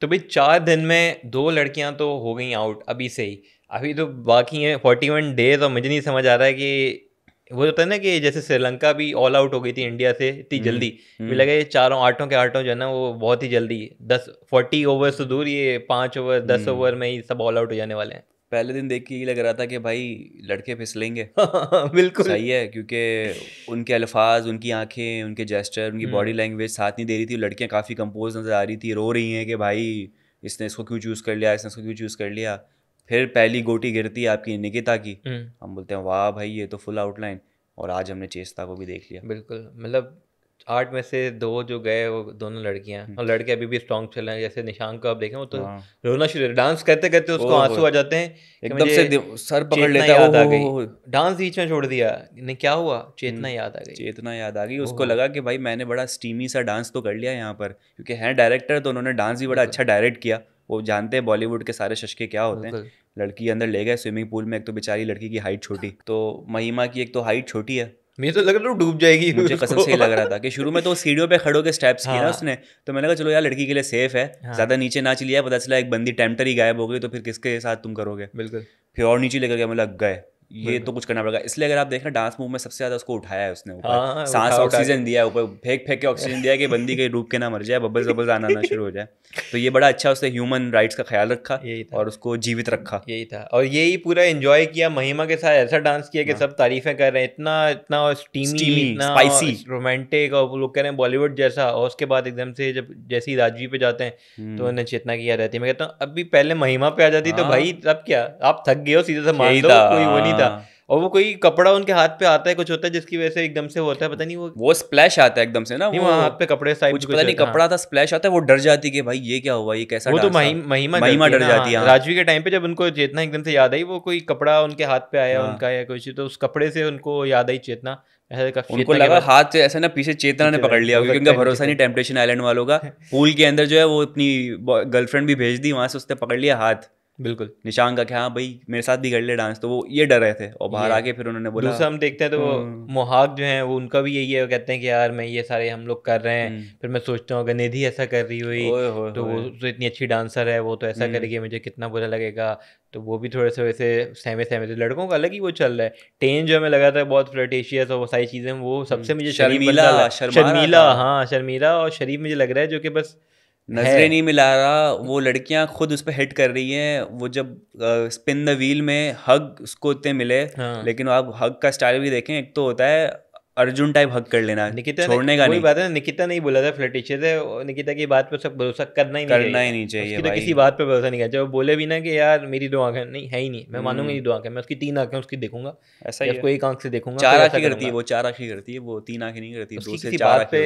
तो भाई चार दिन में दो लड़कियां तो हो गई आउट अभी से ही अभी तो बाकी हैं फोर्टी वन डेज और मुझे नहीं समझ आ रहा है कि वो होता है ना कि जैसे श्रीलंका भी ऑल आउट हो गई थी इंडिया से इतनी हम्म, जल्दी हम्म। मुझे लगा ये चारों आठों के आठों जो है ना वो बहुत ही जल्दी दस फोर्टी ओवर से दूर ये पाँच ओवर दस ओवर हम्म। में ही सब ऑल आउट हो जाने वाले हैं पहले दिन देख के ये लग रहा था कि भाई लड़के फिसलेंगे हाँ, बिल्कुल सही है क्योंकि उनके अल्फाज उनकी आंखें उनके जेस्टर उनकी बॉडी हम्म। लैंग्वेज साथ नहीं दे रही थी लड़कियां काफ़ी कंपोज नज़र आ रही थी रो रही हैं कि भाई इसने इसको क्यों चूज़ कर लिया इसने इसको क्यों चूज़ कर लिया फिर पहली गोटी गिरती है आपकी निकिता की हम्म। हम बोलते हैं वाह भाई ये तो फुल आउटलाइन और आज हमने चेस्ता को भी देख लिया बिल्कुल मतलब आठ में से दो जो गए वो दोनों लड़कियां हम्म। और लड़के अभी भी स्ट्रॉन्ग चल रहे हैं जैसे निशांक को आप देखें वो तो हाँ। रोना शुरू डांस करते करते उसको आंसू आ जाते हैं एकदम से सर पकड़ लेता याद आ गई डांस बीच में छोड़ दिया नहीं क्या हुआ हम्म। चेतना याद आ गई चेतना याद आ गई उसको लगा कि भाई मैंने बड़ा स्टीमी सा डांस तो कर लिया यहाँ पर क्योंकि हैं डायरेक्टर तो उन्होंने डांस भी बड़ा अच्छा डायरेक्ट किया वो जानते हैं बॉलीवुड के सारे शशके क्या होते हैं लड़की अंदर ले गए स्विमिंग पूल में एक तो बेचारी लड़की की हाइट छोटी हाँ। तो महिमा की एक तो हाइट छोटी है मुझे तो लग रहा था डूब जाएगी मुझे कसम से लग रहा था कि शुरू में तो सीढ़ियों पे खड़ों के स्टेप्स हाँ। किया उसने तो मैंने कहा चलो यार लड़की के लिए सेफ है हाँ। ज्यादा नीचे ना लिया पता चला एक बंदी टेम्पटर ही गायब हो गई तो फिर किसके साथ तुम करोगे बिल्कुल फिर और नीचे लेकर गया मतलब गए ये तो कुछ करना पड़ेगा इसलिए अगर आप देख रहे डांस मूव में सबसे ज्यादा उसको उठाया है उसने ऊपर हाँ, सांस ऑक्सीजन दिया ऊपर फेंक फेंक के ऑक्सीजन दिया कि बंदी कहीं डूब के ना मर जाए बबल बबल आना ना शुरू हो जाए तो ये बड़ा अच्छा उसने ह्यूमन राइट्स का ख्याल रखा और उसको जीवित रखा यही था और यही पूरा एंजॉय किया महिमा के साथ ऐसा डांस किया कि हाँ। सब तारीफें कर रहे हैं इतना इतना स्पाइसी रोमांटिक और लोग कह रहे हैं बॉलीवुड जैसा और उसके बाद एकदम से जब जैसे ही राजवी पे जाते हैं तो हम्म। उन्हें चेतना किया रहती है मैं कहता हूँ अभी पहले महिमा पे आ जाती तो हाँ। भाई अब क्या आप थक गए हो सीधे से मान लो कोई वो नहीं था और वो कोई कपड़ा उनके हाथ पे आता है कुछ होता है जिसकी वजह से एकदम से होता है पता नहीं वो वो स्प्लैश आता है एकदम से ना वो, हाथ पे कपड़े साइड कुछ पता नहीं कपड़ा हाँ। था स्प्लैश आता है वो डर जाती है भाई ये क्या हुआ ये कैसा वो तो महिमा महिमा डर जाती है हाँ। राजवी के टाइम पे जब उनको चेतना एकदम से याद आई वो कोई कपड़ा उनके हाथ पे आया हाँ। उनका या कुछ तो उस कपड़े से उनको याद आई चेतना उनको लगा हाथ से ऐसा ना पीछे चेतना ने पकड़ लिया क्योंकि उनका भरोसा नहीं टेम्पटेशन आइलैंड वालों का पूल के अंदर जो है वो अपनी गर्लफ्रेंड भी भेज दी वहां से उसने पकड़ लिया हाथ बिल्कुल निशान का क्या हाँ भाई मेरे साथ भी कर ले डांस तो वो ये डर रहे थे और बाहर आके फिर उन्होंने बोला दूसरा हम देखते हैं तो हम्म। मोहाक जो है वो उनका भी यही है कहते हैं कि यार मैं ये सारे हम लोग कर रहे हैं हम्म। फिर मैं सोचता हूँ अगर निधि ऐसा कर रही हुई तो वो तो इतनी अच्छी डांसर है वो तो ऐसा हम्म। करेगी मुझे कितना बुरा लगेगा तो वो भी थोड़े से वैसे सहमे सहमे थे लड़कों का अलग ही वो चल रहा है टेन जो हमें लगा था बहुत फ्लटेशियस और वो सारी चीज़ें वो सबसे मुझे शर्मीला शर्मीला हाँ शर्मीला और शरीफ मुझे लग रहा है जो कि बस नजरें नहीं मिला रहा वो लड़कियां खुद उस पर हिट कर रही हैं वो जब स्पिन द व्हील में हग उसको इतने मिले हाँ। लेकिन आप हग का स्टाइल भी देखें एक तो होता है अर्जुन टाइप हक कर लेना निकिता छोड़ने का नहीं बात है निकिता नहीं बोला था फ्लैट टीचर थे निकिता की बात पर सब भरोसा करना ही करना नहीं ही नहीं चाहिए उसकी तो किसी बात पर भरोसा नहीं करना चाहिए बोले भी ना कि यार मेरी दो आंखें नहीं है ही नहीं मैं मानूंगा ये हम्म। दो आंखें मैं उसकी तीन आंखें उसकी देखूंगा ऐसा ही उसको एक आंख से देखूंगा चार आंखें करती है वो चार आंखें करती है वो तीन आंखें नहीं करती दो से पे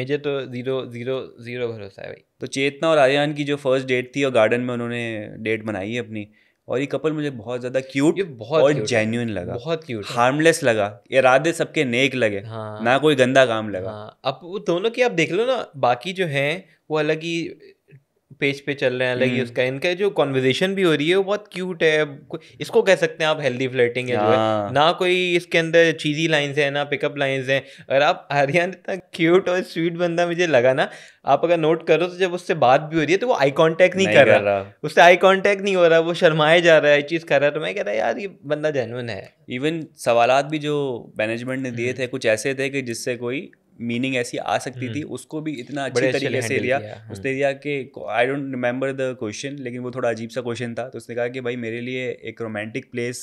मुझे तो जीरो जीरो जीरो भरोसा है भाई तो चेतना और आर्यन की जो फर्स्ट डेट थी और गार्डन में उन्होंने डेट बनाई है अपनी और ये कपल मुझे बहुत ज्यादा क्यूट ये बहुत और जेन्यून लगा बहुत क्यूट हार्मलेस लगा इरादे सबके नेक लगे हाँ, ना कोई गंदा काम लगा हाँ, अब वो दोनों की आप देख लो ना बाकी जो है वो अलग ही पेज पे चल रहे हैं अलग ही हम्म। उसका इनका जो कॉन्वर्जेशन भी हो रही है वो बहुत क्यूट है इसको कह सकते हैं आप हेल्दी फ्लर्टिंग है जो है हाँ। ना कोई इसके अंदर चीजी लाइन्स हैं ना पिकअप लाइन्स हैं और आप हरियाणा इतना क्यूट और स्वीट बंदा मुझे लगा ना आप अगर नोट करो तो जब उससे बात भी हो रही है तो वो आई कॉन्टैक्ट नहीं, नहीं कर रहा, रहा। उससे आई कॉन्टैक्ट नहीं हो रहा वो शर्माए जा रहा है चीज़ कर रहा है तो मैं कह रहा यार ये बंदा जेनवन है इवन सवाल भी जो मैनेजमेंट ने दिए हम्म। थे कुछ ऐसे थे कि जिससे कोई मीनिंग ऐसी आ सकती हम्म। थी उसको भी इतना अच्छे तरीके से लिया हाँ। उसने दिया कि I don't remember the question लेकिन वो थोड़ा अजीब सा क्वेश्चन था तो उसने कहा कि भाई मेरे लिए एक रोमांटिक प्लेस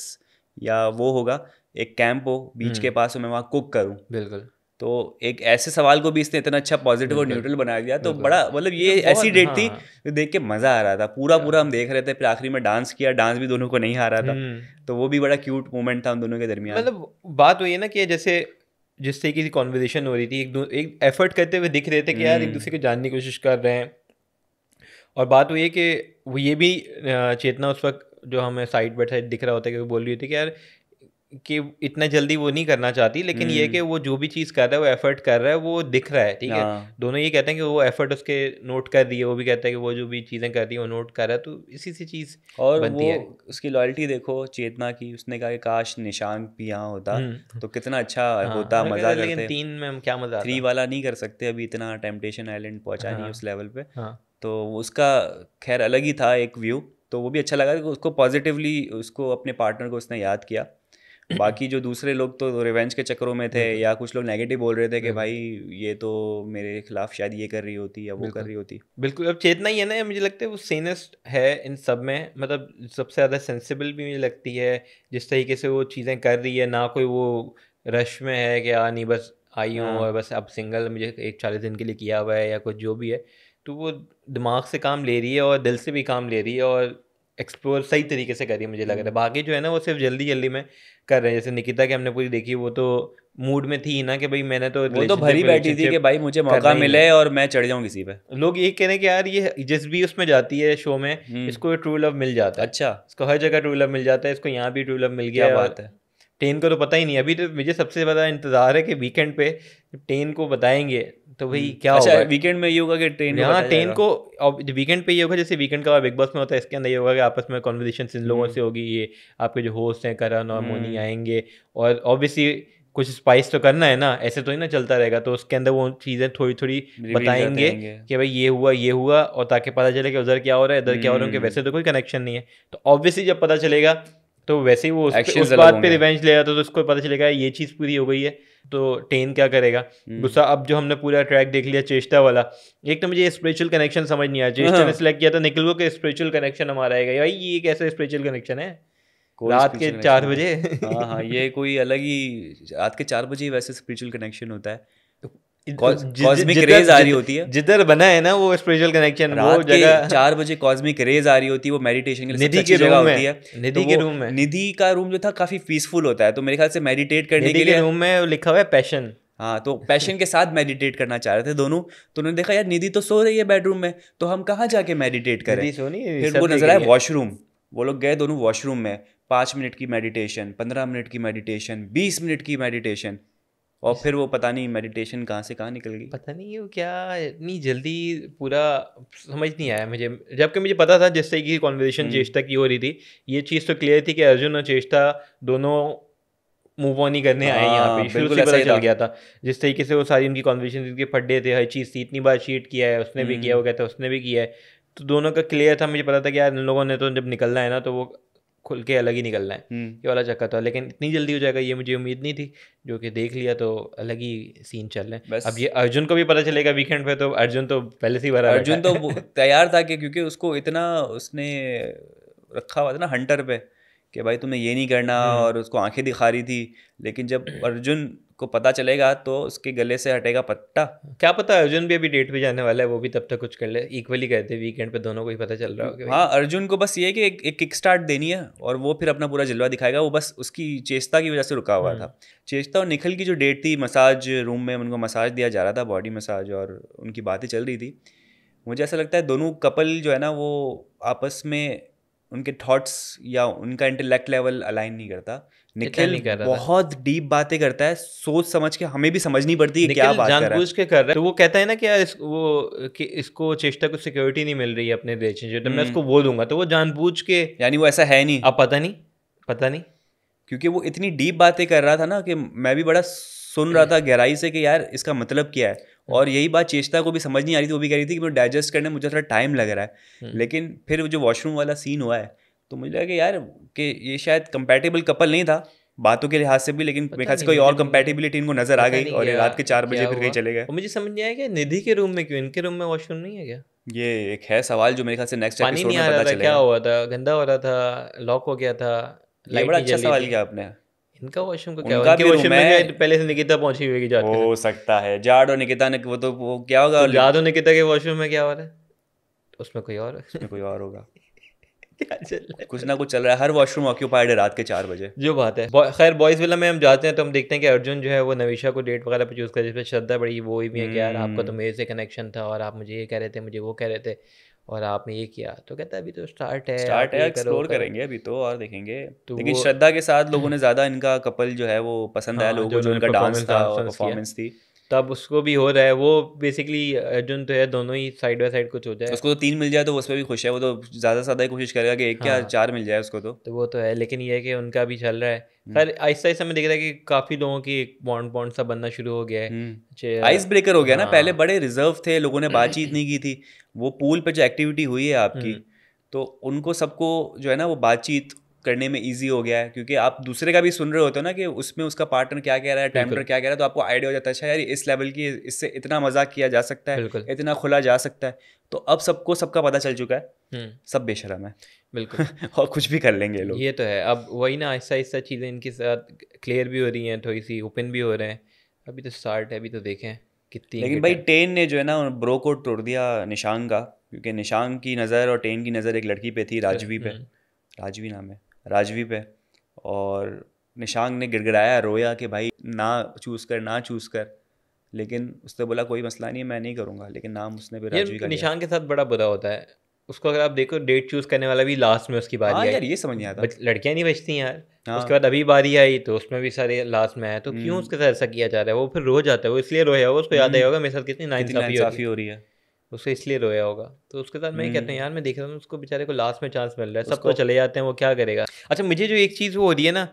या वो होगा एक कैंप हो बीच हम्म। के पास हो मैं वहाँ कुक करूँ बिल्कुल तो एक ऐसे सवाल को भी इसने इतना अच्छा पॉजिटिव और न्यूट्रल बना दिया तो बड़ा मतलब ये ऐसी डेट थी तो देख के मज़ा आ रहा था पूरा पूरा हाँ। हम देख रहे थे फिर आखिरी में डांस किया डांस भी दोनों को नहीं आ रहा था हम्म। तो वो भी बड़ा क्यूट मोमेंट था हम दोनों के दरमियान मतलब बात वही है ना कि जैसे जिससे किसी कॉन्वर्जेशन हो रही थी एक दो एक एफर्ट करते हुए दिख रहे थे कि यार एक हम्म। दूसरे को जानने की कोशिश कर रहे हैं और बात हुई है कि वो ये भी चेतना उस वक्त जो हमें साइड बाई साइड दिख रहा होता है कि वो बोल रही होती है कि यार कि इतना जल्दी वो नहीं करना चाहती लेकिन ये कि हम्म। वो जो भी चीज़ कर रहा है वो एफर्ट कर रहा है वो दिख रहा है ठीक है हाँ। दोनों ये कहते हैं कि वो एफर्ट उसके नोट कर दिए वो भी कहता है कि वो जो भी चीज़ें कर है वो नोट कर रहा है तो इसी से चीज़ और बनती वो है। उसकी लॉयल्टी देखो चेतना की उसने कहा कि काश निशांक भी यहाँ होता हम्म। तो कितना अच्छा हाँ, होता मज़ा लेकिन तीन में क्या मज़ा थ्री वाला नहीं कर सकते अभी इतना टेम्पटेशन आइलैंड पहुँचा नहीं हाँ। उस लेवल पर तो उसका खैर अलग ही था एक व्यू तो वो भी अच्छा लगा उसको पॉजिटिवली उसको अपने पार्टनर को उसने याद किया बाकी जो दूसरे लोग तो रिवेंज के चक्करों में थे या कुछ लोग नेगेटिव बोल रहे थे कि भाई ये तो मेरे खिलाफ शायद ये कर रही होती या वो कर रही होती बिल्कुल अब चेतना ही है ना मुझे लगता है वो सीनेस्ट है इन सब में मतलब सबसे ज़्यादा सेंसिबल भी मुझे लगती है जिस तरीके से वो चीज़ें कर रही है ना कोई वो रश में है कि आ हाँ, नहीं बस आई हूँ हाँ। और बस अब सिंगल मुझे एक चालीस दिन के लिए किया हुआ है या कुछ जो भी है तो वो दिमाग से काम ले रही है और दिल से भी काम ले रही है और एक्सप्लोर सही तरीके से करी मुझे लग रहा है हम्म। बाकी जो है ना वो सिर्फ जल्दी जल्दी में कर रहे हैं जैसे निकिता की हमने पूरी देखी वो तो मूड में थी ना कि भाई मैंने तो वो तो भरी बैठी थी कि भाई मुझे मौका मिले और मैं चढ़ जाऊँ किसी पे लोग ये कह रहे हैं कि यार ये जिस भी उसमें जाती है शो में हम्म। इसको ट्रू लव मिल जाता है अच्छा इसको हर जगह ट्रू लव मिल जाता है इसको यहाँ भी ट्रू लव मिल गया बात है ट्रेन को तो पता ही नहीं अभी तो मुझे सबसे ज़्यादा इंतज़ार है कि वीकेंड पे ट्रेन को बताएंगे तो भाई हम्म। क्या अच्छा, होगा वीकेंड में ये होगा कि ट्रेन हाँ ट्रेन को वीकेंड पे ये होगा जैसे वीकेंड का बिग बॉस में होता है इसके अंदर ये होगा कि आपस में कॉन्वर्जेशन इन लोगों से हम्म। होगी ये आपके जो होस्ट हैं करण और मोनी हम्म। आएंगे और ऑब्वियसली कुछ स्पाइस तो करना है ना ऐसे तो ही ना चलता रहेगा तो उसके अंदर वो चीज़ें थोड़ी थोड़ी बताएंगे कि भाई ये हुआ ये हुआ और ताकि पता चले कि उधर क्या हो रहा है इधर क्या हो रहा है वैसे तो कोई कनेक्शन नहीं है तो ऑब्वियसली जब पता चलेगा तो वैसे ही वो उस, उस बात पे रिवेंज ले तो, तो उसको पता चलेगा ये चीज़ पूरी हो गई है तो टेन क्या करेगा हम्म। गुस्सा अब जो हमने पूरा ट्रैक देख लिया चेष्टा वाला एक तो मुझे स्पिरिचुअल कनेक्शन समझ नहीं आया चेष्टा हाँ। ने सिलेक्ट किया था निकल के स्पिरिचुअल कनेक्शन हमारा आएगा भाई ये कैसा स्पिरिचुअल कनेक्शन है रात के चार बजे हाँ हाँ ये कोई अलग ही रात के चार बजे वैसे स्पिरिचुअल कनेक्शन होता है कॉस्मिक तो रेज आ रही होती है जिधर बना है ना वो स्पिरिचुअल कनेक्शन वो जगह चार बजे कॉस्मिक रेज आ रही होती है वो मेडिटेशन के लिए निधि की जगह होती है निधि तो के रूम में निधि का रूम जो था काफी पीसफुल होता है तो मेरे ख्याल से मेडिटेट करने के लिए रूम में लिखा हुआ है पैशन हाँ तो पैशन के साथ मेडिटेट करना चाह रहे थे दोनों तो उन्होंने देखा यार निधि तो सो रही है बेडरूम में तो हम कहाँ जाके मेडिटेट करें फिर वो नजर आया वॉशरूम वो लोग गए दोनों वॉशरूम में पाँच मिनट की मेडिटेशन पंद्रह मिनट की मेडिटेशन बीस मिनट की मेडिटेशन और फिर वो पता नहीं मेडिटेशन कहाँ से कहाँ निकल गई पता नहीं वो क्या इतनी जल्दी पूरा समझ नहीं आया मुझे जबकि मुझे पता था जिससे कि कॉन्वर्जेशन हम्म। चेष्टा की हो रही थी ये चीज़ तो क्लियर थी कि अर्जुन और चेष्टा दोनों मूव ऑन ही करने आए यहाँ हाँ, पे शुरू से पता चल गया था जिस तरीके से वो सारी उनकी कॉन्वर्जेशन के फड्डे थे हर चीज़ थी इतनी बार चीट किया है उसने भी किया वो हम्म। कहता उसने भी किया है तो दोनों का क्लियर था मुझे पता था कि यार इन लोगों ने तो जब निकलना है ना तो वो खुल के अलग ही निकलना है हम्म। ये वाला चक्कर था लेकिन इतनी जल्दी हो जाएगा ये मुझे उम्मीद नहीं थी जो कि देख लिया तो अलग ही सीन चल रहे हैं अब ये अर्जुन को भी पता चलेगा वीकेंड पे तो अर्जुन तो पहले से ही भरा अर्जुन तो तैयार था कि क्योंकि उसको इतना उसने रखा हुआ था ना हंटर पे कि भाई तुम्हें ये नहीं करना हम्म। और उसको आंखें दिखा रही थी लेकिन जब अर्जुन को पता चलेगा तो उसके गले से हटेगा पट्टा क्या पता अर्जुन भी अभी डेट पे जाने वाला है वो भी तब तक कुछ कर ले इक्वली कहते हैं वीकेंड पे दोनों को ही पता चल रहा होगा हाँ अर्जुन को बस ये कि एक, एक किक स्टार्ट देनी है और वो फिर अपना पूरा जलवा दिखाएगा वो बस उसकी चेष्टा की वजह से रुका हुआ हम्म। था चेष्टा और निखिल की जो डेट थी मसाज रूम में उनको मसाज दिया जा रहा था बॉडी मसाज और उनकी बातें चल रही थी मुझे ऐसा लगता है दोनों कपल जो है ना वो आपस में उनके थॉट्स या उनका इंटेलेक्ट लेवल अलाइन नहीं करता निखिल नहीं कर रहा बहुत डीप बातें करता है सोच समझ के हमें भी समझ नहीं पड़ती क्या बात कर रहा है के कर रहा है तो वो कहता है ना कि यार इस, वो कि इसको चेष्टा को सिक्योरिटी नहीं मिल रही है अपने रिलेशनशिप में तो मैं हम्म। उसको वो दूंगा तो वो जानबूझ के यानी वो ऐसा है नहीं अब पता नहीं पता नहीं क्योंकि वो इतनी डीप बातें कर रहा था ना कि मैं भी बड़ा सुन रहा था हम्म। गहराई से कि यार इसका मतलब क्या है हम्म। और यही बात चेष्टा को भी समझ नहीं आ रही थी वो भी कह रही थी कि मैं डाइजेस्ट करने में मुझे थोड़ा टाइम लग रहा है लेकिन फिर जो वॉशरूम वाला सीन हुआ है तो मुझे लगा कि यार कि ये शायद कंपेटेबल कपल नहीं था बातों के लिहाज से भी लेकिन मेरे कोई और कंपेटेबिलिटी इनको नजर आ गई और रात के चार बजे फिर कहीं चले गए मुझे समझ नहीं आया निधि के रूम में क्यों इनके रूम में वॉशरूम नहीं है क्या ये एक है सवाल जो मेरे ख्याल से नेक्स्ट एपिसोड में पता चलेगा क्या हुआ था गंदा हो रहा था लॉक हो गया था ये बड़ा अच्छा सवाल किया आपने इनका वॉशरूम का क्या उनके वॉशरूम में पहले से निकिता पहुंची हुई जाती हो सकता है जाड और निकिता ने वो तो वो क्या होगा तो जाड और निकिता के वॉशरूम में क्या हो रहा है उसमें कोई और उसमें कोई और होगा कुछ ना कुछ चल रहा है हर वॉशरूम ऑक्यूपाइड है रात के चार बजे जो बात है बौ, खैर बॉयज विला में हम जाते हैं तो हम देखते हैं कि अर्जुन जो है वो नविशा को डेट वगैरह पर चूज़ कर जिसमें श्रद्धा बड़ी वो ही भी है कि यार हम्म। आपका तो मेरे से कनेक्शन था और आप मुझे ये कह रहे थे मुझे वो कह रहे थे और आपने ये किया तो कहता है अभी तो स्टार्ट है स्टार्ट है एक्सप्लोर करेंगे अभी तो और देखेंगे तो लेकिन श्रद्धा के साथ लोगों ने ज़्यादा इनका कपल जो है वो पसंद आया हाँ, लोगों जो, जो इनका डांस था परफॉर्मेंस थी तब उसको भी हो रहा है वो बेसिकली अर्जुन तो है दोनों ही साइड बाय साइड कुछ हो जाए उसको तो तीन मिल जाए तो उस पर भी खुश है वो तो ज़्यादा से ज़्यादा ही कोशिश करेगा कि एक हाँ, या चार मिल जाए उसको तो तो वो तो है लेकिन ये है कि उनका भी चल रहा है सर आहिस्ता आहिस्ता मैं देख रहा है कि काफ़ी लोगों की एक बॉन्ड बॉन्ड सा बनना शुरू हो गया है आइस हम्म। ब्रेकर हो गया ना पहले हाँ। बड़े रिजर्व थे लोगों ने बातचीत नहीं की थी वो पूल पर जो एक्टिविटी हुई है आपकी हम्म। तो उनको सबको जो है ना वो बातचीत करने में ईजी हो गया है क्योंकि आप दूसरे का भी सुन रहे होते हो ना कि उसमें उसका पार्टनर क्या कह रहा है टाइमर क्या कह रहा है तो आपको आइडिया हो जाता है अच्छा यार इस लेवल की इससे इतना मजाक किया जा सकता है इतना खुला जा सकता है तो अब सबको सबका पता चल चुका है हम्म। सब बेशरम है बिल्कुल और कुछ भी कर लेंगे लोग ये तो है अब वही ना ऐसा ऐसा चीज़ें इनके साथ क्लियर भी हो रही हैं थोड़ी सी ओपन भी हो रहे हैं अभी तो स्टार्ट है अभी तो देखें कितनी लेकिन भाई टेन ने जो है ना ब्रो को तोड़ दिया निशांग का क्योंकि निशांग की नज़र और टेन की नज़र एक लड़की पे थी अच्छा, राजवी पे हम्म। राजवी नाम है राजवी पे और निशांग ने गिड़गिड़ाया रोया कि भाई ना चूज़ कर ना चूज़ कर लेकिन उसने बोला कोई मसला नहीं मैं नहीं करूँगा लेकिन नाम उसने भी राजवी का निशांग के साथ बड़ा बुरा होता है उसको अगर आप देखो डेट चूज़ करने वाला भी लास्ट में उसकी बारी हाँ यार ये समझ नहीं आता लड़कियां नहीं बचती यार हाँ। उसके बाद अभी बारी आई तो उसमें भी सारे लास्ट में आया तो क्यों हम्म। उसके साथ ऐसा किया जा रहा है वो फिर रो जाता है वो इसलिए रोया वो उसको याद हम्म। आया होगा मेरे साथ कितनी नाइंसाफ़ी हो रही है उसको इसलिए रोया होगा तो उसके साथ मैं ही कहता हूँ हम्म। यार मैं देख रहा हूँ उसको बेचारे को लास्ट में चांस मिल रहा है सब तो चले जाते हैं वो क्या करेगा अच्छा मुझे जो एक चीज़ वो हो रही है ना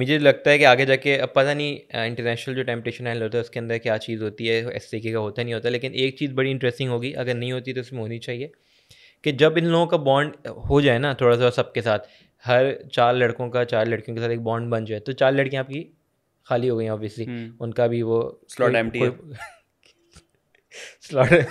मुझे लगता है कि आगे जाके अब पता नहीं इंटरनेशनल जो टेम्पटेशन हैंडल होता है उसके अंदर क्या चीज़ होती है एस तरीके का होता नहीं होता लेकिन एक चीज़ बड़ी इंटरेस्टिंग होगी अगर नहीं होती तो उसमें होनी चाहिए कि जब इन लोगों का बॉन्ड हो जाए ना थोड़ा सा सबके साथ हर चार लड़कों का चार लड़कियों के साथ एक बॉन्ड बन जाए तो चार लड़कियाँ आपकी खाली हो गई ऑब्वियसली हम्म। उनका भी वो स्लॉट एम्प्टी स्लॉटर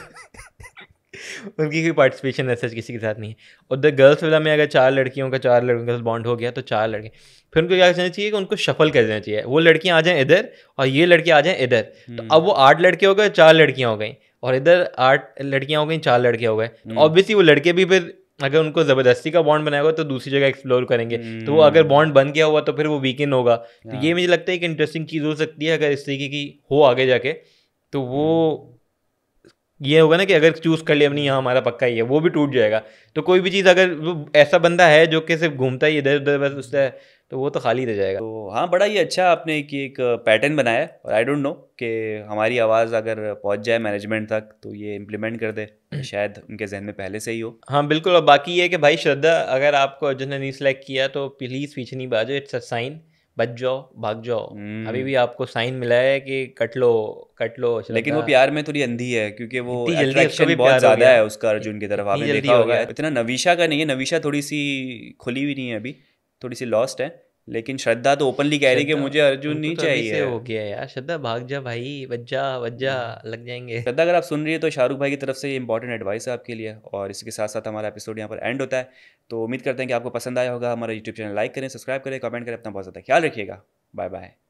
उनकी कोई पार्टिसिपेशन ऐसा किसी के साथ नहीं है और द गर्ल्स वाला में अगर चार लड़कियों का चार लड़कों के साथ बॉन्ड हो गया तो चार लड़के फिर उनको क्या करना चाहिए कि उनको शफल कर देना चाहिए वो लड़कियाँ आ जाएँ इधर और ये लड़के आ जाएँ इधर तो अब वो आठ लड़के हो गए चार लड़कियाँ हो गई और इधर आठ लड़कियाँ हो गई चार लड़के हो गए ऑब्वियसली तो हम्म। वो लड़के भी फिर अगर उनको ज़बरदस्ती का बॉन्ड बनाया हुआ तो दूसरी जगह एक्सप्लोर करेंगे तो वो अगर बॉन्ड बन गया हुआ तो फिर वो वीकेंड होगा तो ये हाँ। मुझे लगता है एक इंटरेस्टिंग चीज़ हो सकती है अगर इस तरीके की हो आगे जाके तो वो ये होगा ना कि अगर चूज़ कर लिया अपनी यहाँ हमारा पक्का ही है वो भी टूट जाएगा तो कोई भी चीज़ अगर वो ऐसा बंदा है जो कि सिर्फ घूमता ही इधर उधर बस उससे तो वो तो खाली रह जाएगा तो हाँ बड़ा ही अच्छा आपने कि एक पैटर्न बनाया और आई डोंट नो कि हमारी आवाज़ अगर पहुँच जाए मैनेजमेंट तक तो ये इम्प्लीमेंट कर दे शायद उनके जहन में पहले से ही हो हाँ बिल्कुल और बाकी ये है कि भाई श्रद्धा अगर आपको अर्जुन ने नहीं सिलेक्ट किया तो प्लीज़ पीछे नहीं बाजो इट्स अ साइन बच जाओ भाग जाओ हम्म। अभी भी आपको साइन मिला है कि कट लो कट लो लेकिन वो प्यार में थोड़ी तो अंधी है क्योंकि वो अट्रैक्शन बहुत ज्यादा है उसका अर्जुन की तरफ आपने देखा होगा इतना नविशा का नहीं है नविशा थोड़ी सी खुली हुई नहीं है अभी थोड़ी सी लॉस्ट है लेकिन श्रद्धा तो ओपनली कह रही कि मुझे अर्जुन नहीं तो चाहिए हो गया यार श्रद्धा भाग जा भाई वज्जा वज्जा हम्म। लग जाएंगे श्रद्धा अगर आप सुन रही है तो शाहरुख भाई की तरफ से ये इंपॉर्टेंट एडवाइस है आपके लिए और इसके साथ साथ हमारा एपिसोड यहाँ पर एंड होता है तो उम्मीद करते हैं कि आपको पसंद आया होगा हमारा यूट्यूब चैनल लाइक करें सब्सक्राइब करें कमेंट करें अपना बहुत ज़्यादा ख्याल रखिएगा बाय बाय